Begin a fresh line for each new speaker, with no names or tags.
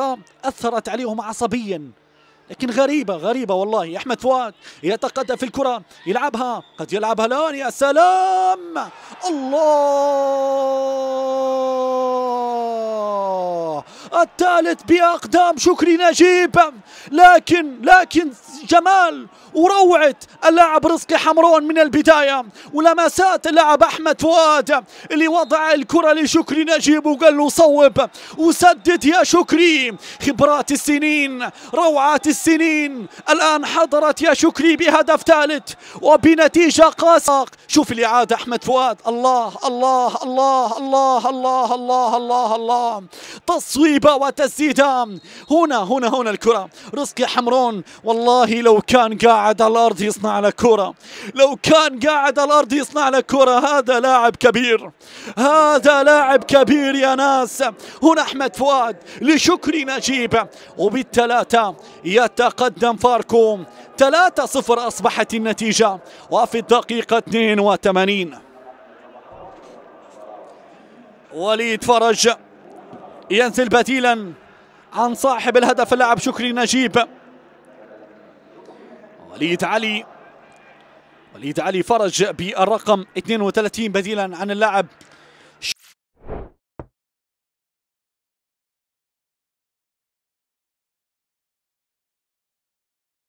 آه، أثرت عليهم عصبيا لكن غريبة غريبة والله أحمد فؤاد يتقدم في الكرة يلعبها قد يلعبها الآن يا سلام الله الثالث بأقدام شكري نجيب لكن لكن جمال وروعة اللاعب رزقي حمرون من البداية ولمسات اللاعب أحمد فؤاد اللي وضع الكرة لشكري نجيب وقال له صوب وسدد يا شكري خبرات السنين روعه السنين الآن حضرت يا شكري بهدف ثالث وبنتيجة قاسق شوف الإعادة أحمد فؤاد الله الله الله الله الله الله الله, الله, الله, الله تصويبة وتسديدة هنا هنا هنا الكرة رزقي حمرون والله لو كان قاعد على الأرض يصنع لك كرة لو كان قاعد على الأرض يصنع لك كرة هذا لاعب كبير هذا لاعب كبير يا ناس هنا أحمد فؤاد لشكري نجيب وبالثلاثة يتقدم فاركو 3-0 أصبحت النتيجة وفي الدقيقة 82 وليد فرج ينزل بديلا عن صاحب الهدف اللاعب شكري نجيب وليد علي وليد علي فرج بالرقم 32 بديلا عن اللاعب